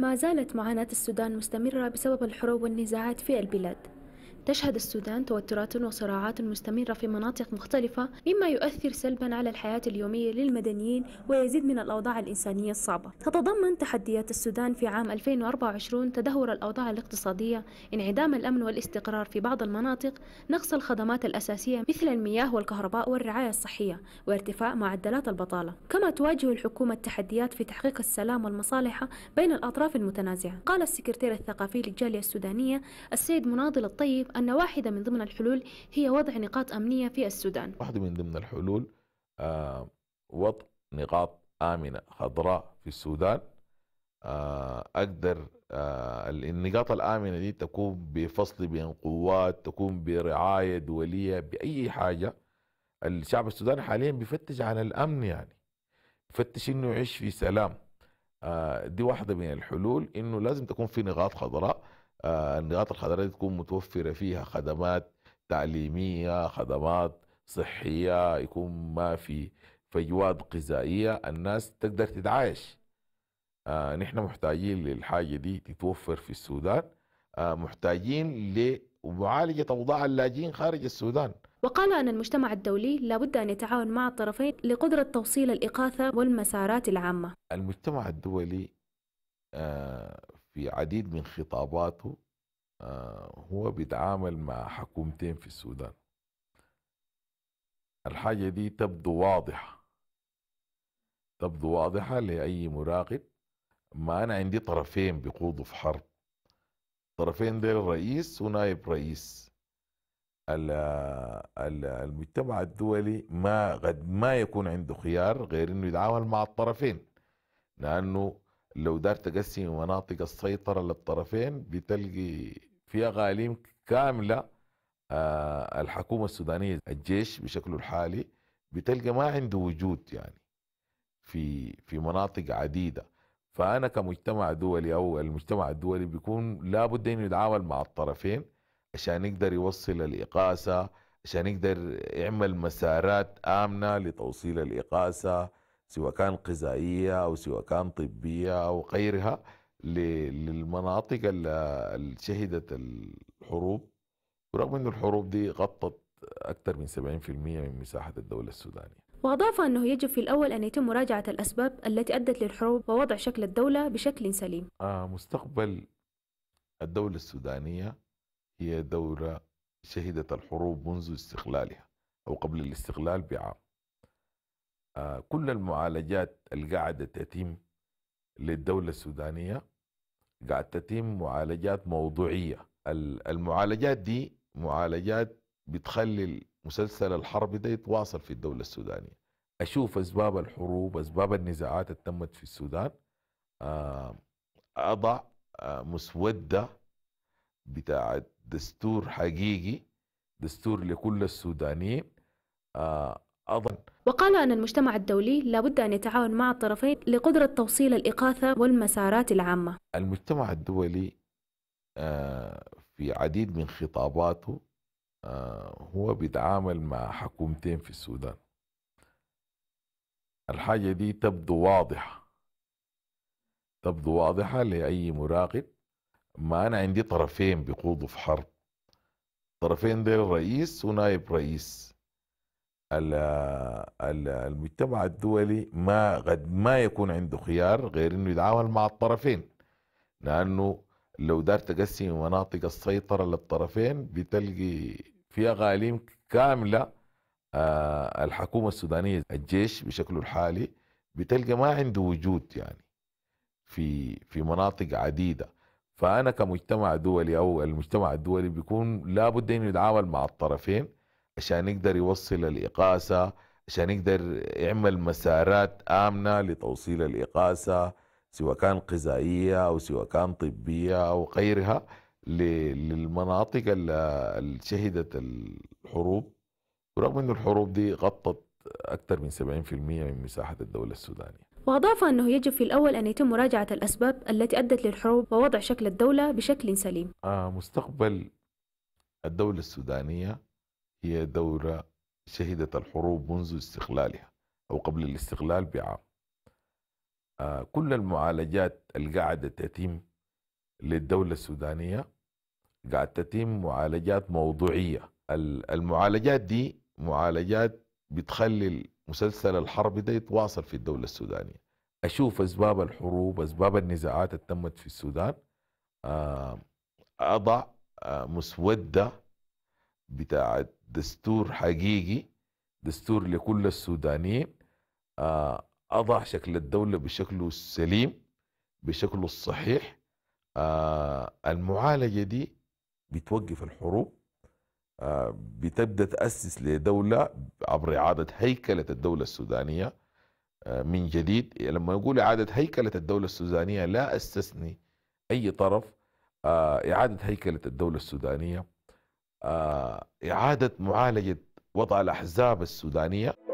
ما زالت معاناة السودان مستمرة بسبب الحروب والنزاعات في البلاد تشهد السودان توترات وصراعات مستمرة في مناطق مختلفة مما يؤثر سلبا على الحياة اليومية للمدنيين ويزيد من الأوضاع الإنسانية الصعبة تتضمن تحديات السودان في عام 2024 تدهور الأوضاع الاقتصادية انعدام الأمن والاستقرار في بعض المناطق نقص الخدمات الأساسية مثل المياه والكهرباء والرعاية الصحية وارتفاع معدلات البطالة كما تواجه الحكومة التحديات في تحقيق السلام والمصالحة بين الأطراف المتنازعة قال السكرتير الثقافي للجالية السودانية السيد مناضل الطيب أن واحدة من ضمن الحلول هي وضع نقاط أمنية في السودان واحدة من ضمن الحلول آه، وضع نقاط آمنة خضراء في السودان آه، أقدر آه، النقاط الآمنة دي تكون بفصل بين قوات تكون برعاية دولية بأي حاجة الشعب السوداني حاليا بيفتش عن الأمن يعني بيفتش إنه يعيش في سلام دي واحدة من الحلول إنه لازم تكون في نقاط خضراء آه، النقاط الخضراء تكون متوفرة فيها خدمات تعليمية خدمات صحية يكون ما في فجوات غذائية الناس تقدر تتعايش آه، نحن محتاجين للحاجة دي تتوفر في السودان آه، محتاجين لمعالجة أوضاع اللاجئين خارج السودان وقال أن المجتمع الدولي لابد أن يتعاون مع الطرفين لقدرة توصيل الإقاثة والمسارات العامة المجتمع الدولي في عديد من خطاباته آه، هو بيتعامل مع حكومتين في السودان الحاجة دي تبدو واضحة تبدو واضحة لأي مراقب ما أنا عندي طرفين بيقودوا في حرب طرفين ديل رئيس ونائب رئيس المجتمع الدولي ما قد ما يكون عنده خيار غير انه يتعامل مع الطرفين لانه لو دار تقسم مناطق السيطرة للطرفين بتلقي فيها غاليم كاملة آه، الحكومة السودانية الجيش بشكله الحالي بتلقى ما عنده وجود يعني في في مناطق عديدة فأنا كمجتمع دولي أو المجتمع الدولي بيكون لابد إنه يتعامل مع الطرفين عشان يقدر يوصل الإقاسة عشان يقدر يعمل مسارات آمنة لتوصيل الإقاسة سواء كان غذائيه او سواء كان طبيه او غيرها للمناطق اللي شهدت الحروب ورغم أن الحروب دي غطت أكثر من 70% من مساحة الدولة السودانية وأضاف أنه يجب في الأول أن يتم مراجعة الأسباب التي أدت للحروب ووضع شكل الدولة بشكل سليم آه، مستقبل الدولة السودانية هي دولة شهدت الحروب منذ استقلالها أو قبل الاستقلال بعام آه، كل المعالجات اللي قاعدة تتم للدولة السودانية قاعد تتم معالجات موضوعية المعالجات دي معالجات بتخلي مسلسل الحرب ده يتواصل في الدولة السودانية أشوف أسباب الحروب أسباب النزاعات اللي تمت في السودان آه، أضع آه، مسودة بتاع دستور حقيقي دستور لكل السودانيين أضع وقال أن المجتمع الدولي لابد أن يتعاون مع الطرفين لقدرة توصيل الإقاثة والمسارات العامة المجتمع الدولي آه، في عديد من خطاباته آه، هو بيتعامل مع حكومتين في السودان الحاجة دي تبدو واضحة تبدو واضحة لأي مراقب ما أنا عندي طرفين بيخوضوا في حرب طرفين ديل رئيس ونائب رئيس المجتمع الدولي ما قد ما يكون عنده خيار غير انه يتعامل مع الطرفين لانه لو دار تقسم مناطق السيطره للطرفين بتلقي في اقاليم كامله آه، الحكومه السودانيه الجيش بشكله الحالي بتلقى ما عنده وجود يعني في في مناطق عديده فانا كمجتمع دولي او المجتمع الدولي بيكون لابد انه يتعامل مع الطرفين عشان يقدر يوصل الإقاسة عشان يقدر يعمل مسارات آمنة لتوصيل الإقاسة سواء كان غذائية أو سواء كان طبية أو غيرها للمناطق اللي شهدت الحروب ورغم أن الحروب دي غطت أكثر من 70% من مساحة الدولة السودانية وأضاف أنه يجب في الأول أن يتم مراجعة الأسباب التي أدت للحروب ووضع شكل الدولة بشكل سليم آه مستقبل الدولة السودانية هي دورة شهدت الحروب منذ استقلالها أو قبل الاستقلال بعام آه، كل المعالجات اللي قاعدة تتم للدولة السودانية قاعد تتم معالجات موضوعية المعالجات دي معالجات بتخلي مسلسل الحرب ده يتواصل في الدولة السودانية أشوف أسباب الحروب أسباب النزاعات اللي تمت في السودان آه، أضع آه، مسودة بتاعت دستور حقيقي دستور لكل السودانيين آه، أضع شكل الدولة بشكله السليم بشكله الصحيح آه، المعالجة دي بتوقف الحروب آه، بتبدأ تأسس لدولة عبر إعادة هيكلة الدولة السودانية من جديد يعني لما يقول إعادة هيكلة الدولة السودانية لا أستثني أي طرف إعادة هيكلة الدولة السودانية آه، إعادة معالجة وضع الأحزاب السودانية